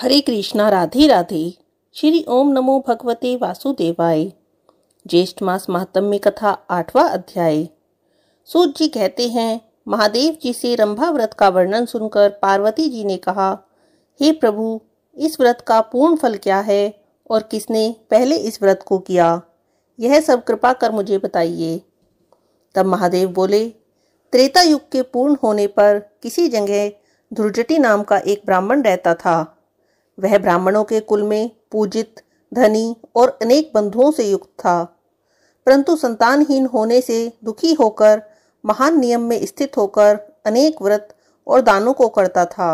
हरे कृष्णा राधे राधे श्री ओम नमो भगवते वासुदेवाय ज्येष्ठ मास महात्म्य कथा आठवां अध्याय सूत जी कहते हैं महादेव जी से रंभा व्रत का वर्णन सुनकर पार्वती जी ने कहा हे प्रभु इस व्रत का पूर्ण फल क्या है और किसने पहले इस व्रत को किया यह सब कृपा कर मुझे बताइए तब महादेव बोले त्रेता युग के पूर्ण होने पर किसी जगह ध्रुजटी नाम का एक ब्राह्मण रहता था वह ब्राह्मणों के कुल में पूजित धनी और अनेक बंधुओं से युक्त था परंतु संतानहीन होने से दुखी होकर महान नियम में स्थित होकर अनेक व्रत और दानों को करता था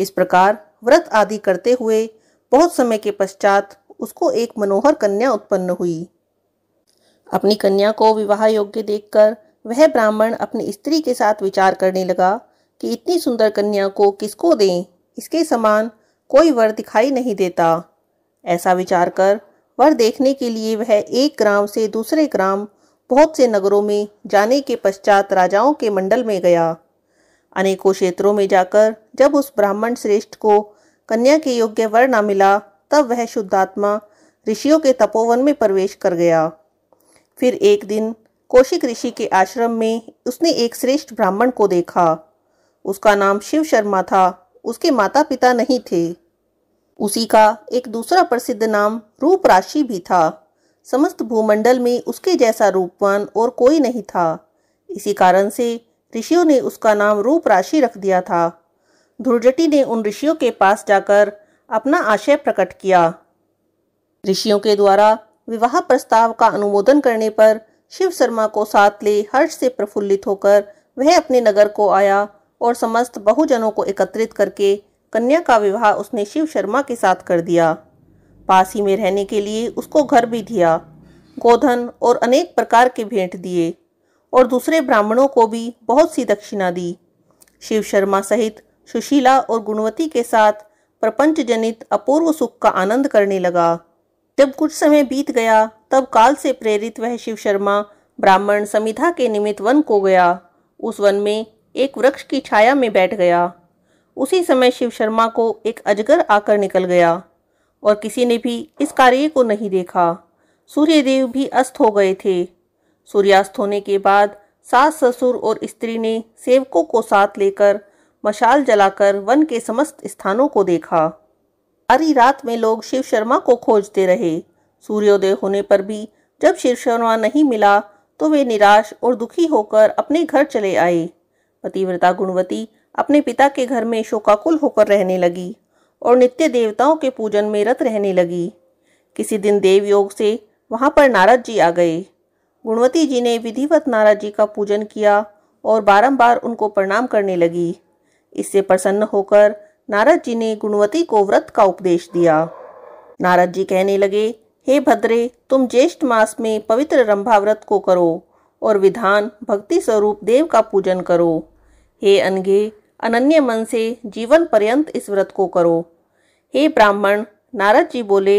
इस प्रकार व्रत आदि करते हुए बहुत समय के पश्चात उसको एक मनोहर कन्या उत्पन्न हुई अपनी कन्या को विवाह योग्य देखकर वह ब्राह्मण अपनी स्त्री के साथ विचार करने लगा कि इतनी सुंदर कन्या को किसको दें इसके समान कोई वर दिखाई नहीं देता ऐसा विचार कर वर देखने के लिए वह एक ग्राम से दूसरे ग्राम बहुत से नगरों में जाने के पश्चात राजाओं के मंडल में गया अनेकों क्षेत्रों में जाकर जब उस ब्राह्मण श्रेष्ठ को कन्या के योग्य वर ना मिला तब वह शुद्धात्मा ऋषियों के तपोवन में प्रवेश कर गया फिर एक दिन कौशिक ऋषि के आश्रम में उसने एक श्रेष्ठ ब्राह्मण को देखा उसका नाम शिव शर्मा था उसके माता पिता नहीं थे उसी का एक दूसरा प्रसिद्ध नाम रूप राशि भी था समस्त भूमंडल में उसके जैसा रूपवान और कोई नहीं था इसी कारण से ऋषियों ने उसका नाम रूप राशि रख दिया था ध्रुजटी ने उन ऋषियों के पास जाकर अपना आशय प्रकट किया ऋषियों के द्वारा विवाह प्रस्ताव का अनुमोदन करने पर शिव शर्मा को साथ ले हर्ष से प्रफुल्लित होकर वह अपने नगर को आया और समस्त बहुजनों को एकत्रित करके कन्या का विवाह उसने शिव शर्मा के साथ कर दिया पास ही में रहने के लिए उसको घर भी दिया गोधन और अनेक प्रकार के भेंट दिए और दूसरे ब्राह्मणों को भी बहुत सी दक्षिणा दी शिव शर्मा सहित सुशीला और गुणवती के साथ प्रपंच जनित अपूर्व सुख का आनंद करने लगा जब कुछ समय बीत गया तब काल से प्रेरित वह शिव शर्मा ब्राह्मण समिधा के निमित्त वन को गया उस वन में एक वृक्ष की छाया में बैठ गया उसी समय शिव शर्मा को एक अजगर आकर निकल गया और किसी ने भी इस कार्य को नहीं देखा सूर्यदेव भी अस्त हो गए थे सूर्यास्त होने के बाद सास ससुर और स्त्री ने सेवकों को साथ लेकर मशाल जलाकर वन के समस्त स्थानों को देखा सारी रात में लोग शिव शर्मा को खोजते रहे सूर्योदय होने पर भी जब शिव शर्मा नहीं मिला तो वे निराश और दुखी होकर अपने घर चले आए पतिव्रता गुणवती अपने पिता के घर में शोकाकुल होकर रहने लगी और नित्य देवताओं के पूजन में रत रहने लगी किसी दिन देवयोग से वहाँ पर नारद जी आ गए गुणवती जी ने विधिवत नारद जी का पूजन किया और बारंबार उनको प्रणाम करने लगी इससे प्रसन्न होकर नारद जी ने गुणवती को व्रत का उपदेश दिया नारद जी कहने लगे हे भद्रे तुम ज्येष्ठ मास में पवित्र रंभा व्रत को करो और विधान भक्ति स्वरूप देव का पूजन करो हे अनघे अनन्य मन से जीवन पर्यंत इस व्रत को करो हे ब्राह्मण नारद जी बोले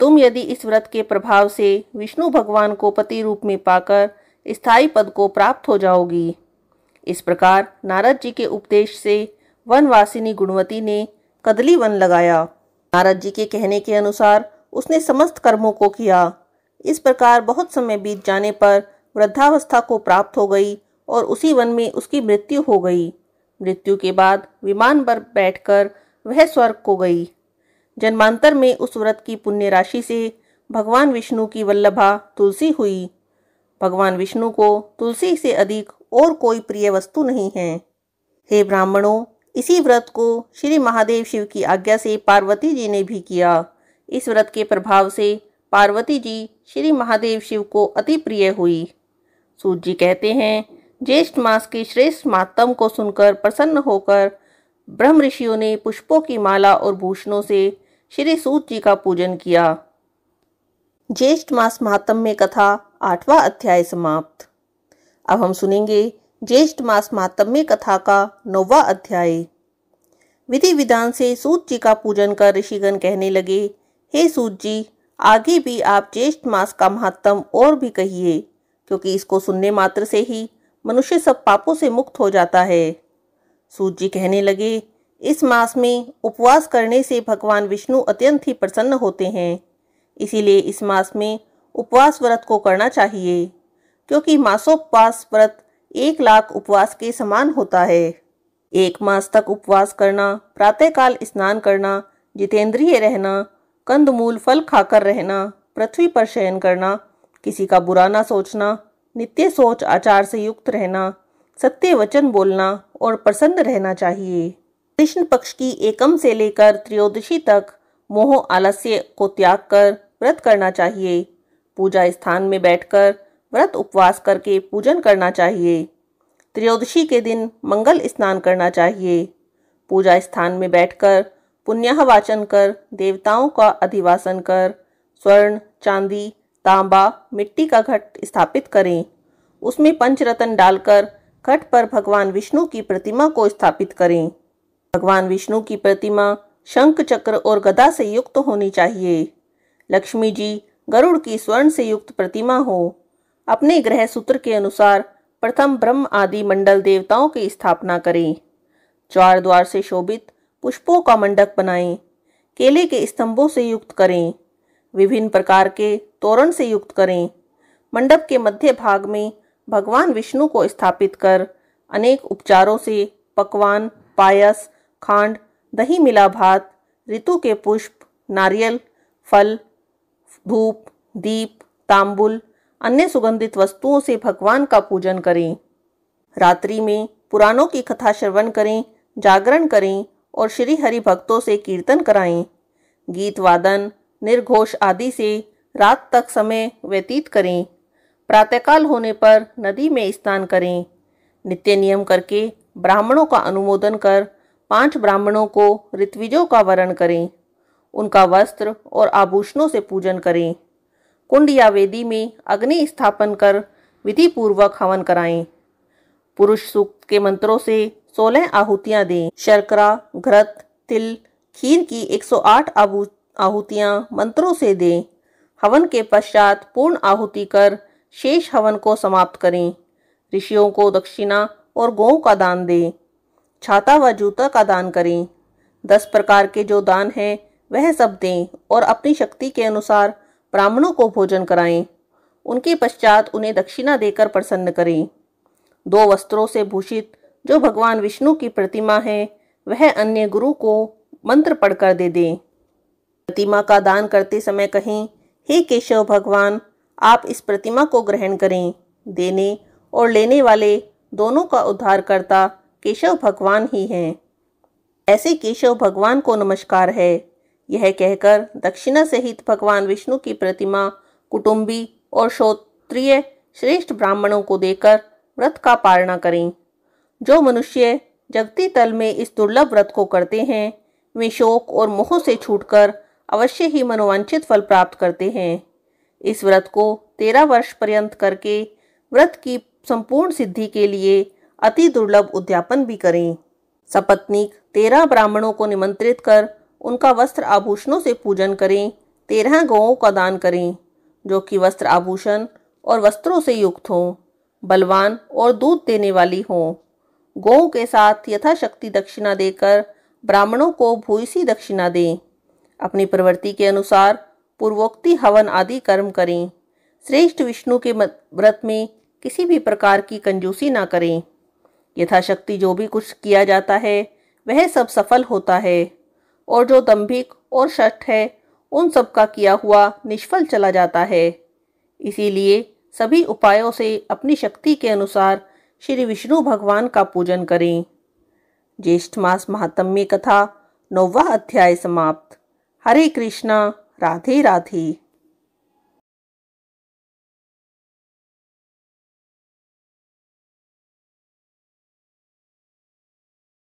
तुम यदि इस व्रत के प्रभाव से विष्णु भगवान को पति रूप में पाकर स्थायी पद को प्राप्त हो जाओगी इस प्रकार नारद जी के उपदेश से वनवासिनी गुणवती ने कदली वन लगाया नारद जी के कहने के अनुसार उसने समस्त कर्मों को किया इस प्रकार बहुत समय बीत जाने पर वृद्धावस्था को प्राप्त हो गई और उसी वन में उसकी मृत्यु हो गई मृत्यु के बाद विमान पर बैठकर वह स्वर्ग को गई जन्मांतर में उस व्रत की पुण्य राशि से भगवान विष्णु की वल्लभा तुलसी हुई भगवान विष्णु को तुलसी से अधिक और कोई प्रिय वस्तु नहीं है हे ब्राह्मणों इसी व्रत को श्री महादेव शिव की आज्ञा से पार्वती जी ने भी किया इस व्रत के प्रभाव से पार्वती जी श्री महादेव शिव को अति प्रिय हुई सूत जी कहते हैं ज्येष्ठ मास की श्रेष्ठ मातम को सुनकर प्रसन्न होकर ब्रह्म ऋषियों ने पुष्पों की माला और भूषणों से श्री सूत जी का पूजन किया ज्येष्ठ मास महात्म में कथा आठवां अध्याय समाप्त अब हम सुनेंगे ज्येष्ठ मास महात्म में कथा का नौवा अध्याय विधि विधान से सूत जी का पूजन कर ऋषिगण कहने लगे हे सूत जी आगे भी आप ज्येष्ठ मास का महात्म और भी कहिए क्योंकि इसको सुनने मात्र से ही मनुष्य सब पापों से मुक्त हो जाता है सूत जी कहने लगे इस मास में उपवास करने से भगवान विष्णु अत्यंत ही प्रसन्न होते हैं इसीलिए इस मास में उपवास व्रत को करना चाहिए क्योंकि मासोपवास व्रत एक लाख उपवास के समान होता है एक मास तक उपवास करना प्रातःकाल स्नान करना जितेंद्रिय रहना कंदमूल फल खाकर रहना पृथ्वी पर शयन करना किसी का बुरा ना सोचना नित्य सोच आचार से युक्त रहना सत्य वचन बोलना और प्रसन्न रहना चाहिए कृष्ण पक्ष की एकम से लेकर त्रयोदशी तक मोह आलस्य को त्याग कर व्रत करना चाहिए पूजा स्थान में बैठकर व्रत उपवास करके पूजन करना चाहिए त्रयोदशी के दिन मंगल स्नान करना चाहिए पूजा स्थान में बैठकर पुण्य वाचन कर देवताओं का अधिवासन कर स्वर्ण चांदी तांबा मिट्टी का घट स्थापित करें उसमें पंचरत्न डालकर घट पर भगवान विष्णु की प्रतिमा को स्थापित करें भगवान विष्णु की प्रतिमा शंख चक्र और गदा से युक्त होनी चाहिए लक्ष्मी जी गरुड़ की स्वर्ण से युक्त प्रतिमा हो अपने ग्रह सूत्र के अनुसार प्रथम ब्रह्म आदि मंडल देवताओं की स्थापना करें चार द्वार से शोभित पुष्पों का मंडप बनाएं केले के स्तंभों से युक्त करें विभिन्न प्रकार के तोरण से युक्त करें मंडप के मध्य भाग में भगवान विष्णु को स्थापित कर अनेक उपचारों से पकवान पायस खांड दही मिला भात ऋतु के पुष्प नारियल फल धूप दीप तांबुल अन्य सुगंधित वस्तुओं से भगवान का पूजन करें रात्रि में पुराणों की कथा श्रवण करें जागरण करें और श्री हरि भक्तों से कीर्तन कराएं गीत वादन निर्घोष आदि से रात तक समय व्यतीत करें प्रातःकाल होने पर नदी में स्नान करें नित्य नियम करके ब्राह्मणों का अनुमोदन कर पांच ब्राह्मणों को ऋत्विजों का वरण करें उनका वस्त्र और आभूषणों से पूजन करें कुंड या वेदी में अग्नि स्थापन कर विधि पूर्वक हवन कराएं पुरुष सूक्त के मंत्रों से सोलह आहुतियां दें शर्करा घृत तिल खीर की 108 आभूषण आहुतियाँ मंत्रों से दें हवन के पश्चात पूर्ण आहुति कर शेष हवन को समाप्त करें ऋषियों को दक्षिणा और गौ का दान दें छाता व जूता का दान करें दस प्रकार के जो दान हैं वह सब दें और अपनी शक्ति के अनुसार ब्राह्मणों को भोजन कराएं उनके पश्चात उन्हें दक्षिणा देकर प्रसन्न करें दो वस्त्रों से भूषित जो भगवान विष्णु की प्रतिमा है वह अन्य गुरु को मंत्र पढ़कर दे दें प्रतिमा का दान करते समय कहें हे केशव भगवान आप इस प्रतिमा को ग्रहण करें देने और लेने वाले दोनों का उद्धार करता केशव भगवान ही हैं ऐसे केशव भगवान को नमस्कार है यह कहकर दक्षिणा सहित भगवान विष्णु की प्रतिमा कुटुंबी और श्रोत्रिय श्रेष्ठ ब्राह्मणों को देकर व्रत का पारणा करें जो मनुष्य जगती तल में इस दुर्लभ व्रत को करते हैं वे शोक और मोह से छूटकर अवश्य ही मनोवांछित फल प्राप्त करते हैं इस व्रत को तेरह वर्ष पर्यंत करके व्रत की संपूर्ण सिद्धि के लिए अति दुर्लभ उद्यापन भी करें सपत्नीक तेरह ब्राह्मणों को निमंत्रित कर उनका वस्त्र आभूषणों से पूजन करें तेरह गौों का दान करें जो कि वस्त्र आभूषण और वस्त्रों से युक्त हों बलवान और दूध देने वाली हों गौ के साथ यथाशक्ति दक्षिणा देकर ब्राह्मणों को भूसी दक्षिणा दें अपनी प्रवृत्ति के अनुसार पूर्वोक्ति हवन आदि कर्म करें श्रेष्ठ विष्णु के व्रत में किसी भी प्रकार की कंजूसी ना करें यथाशक्ति जो भी कुछ किया जाता है वह सब सफल होता है और जो दम्भिक और षठ है उन सब का किया हुआ निष्फल चला जाता है इसीलिए सभी उपायों से अपनी शक्ति के अनुसार श्री विष्णु भगवान का पूजन करें ज्येष्ठ मास महात्म्य कथा नौवा अध्याय समाप्त हरे कृष्णा राधे राधे